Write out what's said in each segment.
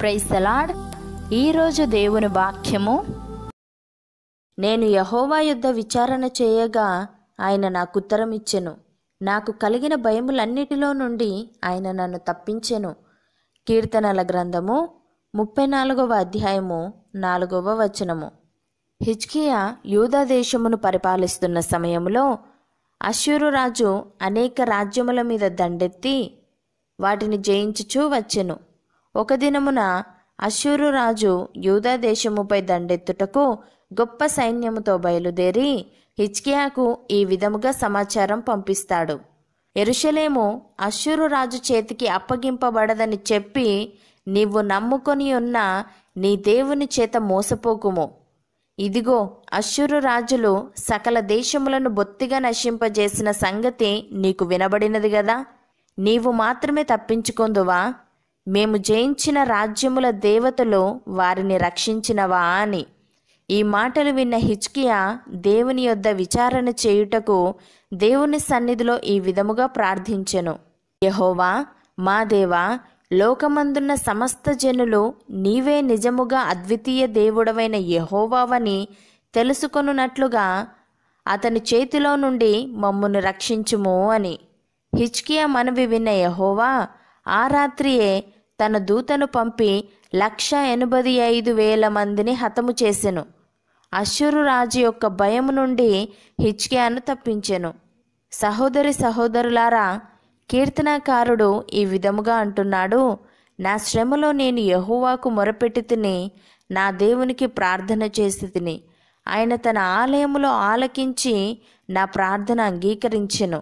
ప్రైసలాడ్ ఈరోజు దేవుని వాక్యము నేను యహోవా యుద్ధ విచారణ చేయగా ఆయన నాకు ఉత్తరం ఇచ్చెను నాకు కలిగిన భయములన్నిటిలో నుండి ఆయన నన్ను తప్పించెను కీర్తనల గ్రంథము ముప్పై నాలుగవ అధ్యాయము నాలుగవ వచనము హిజ్కియా యూదా దేశమును పరిపాలిస్తున్న సమయంలో రాజు అనేక రాజ్యముల మీద దండెత్తి వాటిని జయించుచూ వచ్చెను ఒక దినమున అశ్షూరు రాజు యూదా దేశముపై దండెత్తుటకు గొప్ప సైన్యముతో బయలుదేరి హిచ్కియాకు ఈ విధముగా సమాచారం పంపిస్తాడు ఎరుషలేము అశ్షూరు రాజు చేతికి అప్పగింపబడదని చెప్పి నీవు నమ్ముకొని ఉన్న నీ దేవుని చేత మోసపోకుము ఇదిగో అశ్షూరు రాజులు సకల దేశములను బొత్తిగా నశింపజేసిన సంగతి నీకు వినబడినది గదా నీవు మాత్రమే తప్పించుకుందువా మేము జయించిన రాజ్యముల దేవతలో వారిని రక్షించినవా అని ఈ మాటలు విన్న హిచ్కియా దేవుని యొద్ద విచారణ చేయుటకు దేవుని సన్నిధిలో ఈ విధముగా ప్రార్థించెను యహోవా మా దేవా లోకమందున్న సమస్త జనులు నీవే నిజముగా అద్వితీయ దేవుడవైన యహోవావని తెలుసుకొనున్నట్లుగా అతని చేతిలో నుండి మమ్మును రక్షించుము అని హిచ్కియా మనవి విన్న యహోవా ఆ రాత్రియే తన దూతను పంపి లక్ష ఎనభై ఐదు వేల మందిని హతము చేసెను అశ్వరు రాజు యొక్క భయము నుండి హిచ్కియాను తప్పించెను సహోదరి సహోదరులారా కీర్తనాకారుడు ఈ విధముగా అంటున్నాడు నా శ్రమలో నేను యహోవాకు మొరపెట్టి తిని నా దేవునికి ప్రార్థన చేసి తిని ఆయన తన ఆలయంలో ఆలకించి నా ప్రార్థన అంగీకరించెను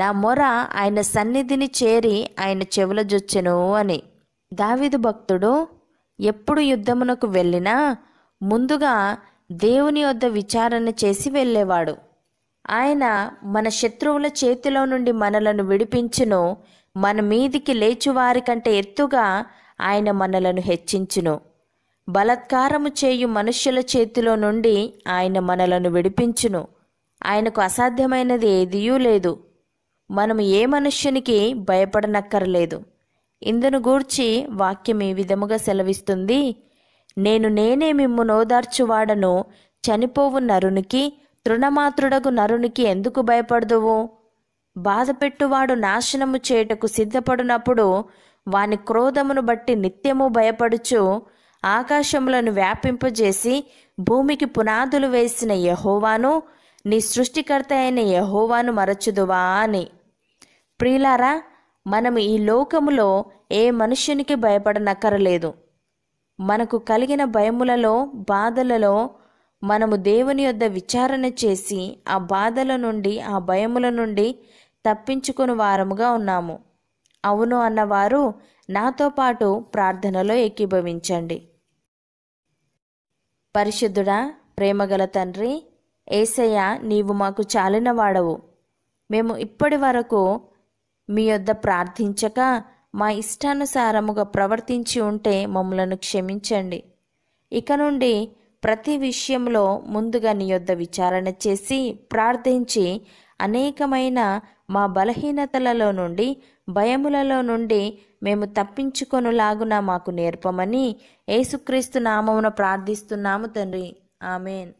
నా మొర ఆయన సన్నిధిని చేరి ఆయన చెవుల జొచ్చెను అని దావిదు భక్తుడు ఎప్పుడు యుద్ధమునకు వెళ్ళినా ముందుగా దేవుని వద్ద విచారణ చేసి వెళ్ళేవాడు ఆయన మన శత్రువుల చేతిలో నుండి మనలను విడిపించును మన మీదికి లేచువారి కంటే ఎత్తుగా ఆయన మనలను హెచ్చించును బలత్కారము చేయు మనుష్యుల చేతిలో నుండి ఆయన మనలను విడిపించును ఆయనకు అసాధ్యమైనది ఏదియూ లేదు మనము ఏ మనుష్యునికి భయపడనక్కర్లేదు ఇందును గూర్చి వాక్యం ఈ విధముగా సెలవిస్తుంది నేను నేనే మిమ్ము నోదార్చువాడను చనిపోవు నరునికి తృణమాతృడకు నరునికి ఎందుకు భయపడదువు బాధపెట్టువాడు నాశనము చేయుటకు సిద్ధపడినప్పుడు వాని క్రోధమును బట్టి నిత్యము భయపడుచు ఆకాశములను వ్యాపింపజేసి భూమికి పునాదులు వేసిన యహోవాను నీ సృష్టికర్త అయిన యహోవాను మరచుదువా అని ప్రియులారా మనం ఈ లోకములో ఏ మనుష్యునికి భయపడనక్కరలేదు మనకు కలిగిన భయములలో బాధలలో మనము దేవుని యొద్ద విచారణ చేసి ఆ బాధల నుండి ఆ భయముల నుండి తప్పించుకుని వారముగా ఉన్నాము అవును అన్నవారు నాతో పాటు ప్రార్థనలో ఏకీభవించండి పరిశుద్ధుడా ప్రేమగల తండ్రి ఏసయ్య నీవు మాకు చాలిన మేము ఇప్పటి వరకు మీ యొద్ద ప్రార్థించక మా ఇష్టానుసారముగా ప్రవర్తించి ఉంటే మమ్మలను క్షమించండి ఇక నుండి ప్రతి విషయంలో ముందుగా నీ యొద్ద విచారణ చేసి ప్రార్థించి అనేకమైన మా బలహీనతలలో నుండి భయములలో నుండి మేము తప్పించుకొనులాగున మాకు నేర్పమని యేసుక్రీస్తు నామమున ప్రార్థిస్తున్నాము తండ్రి ఆమెన్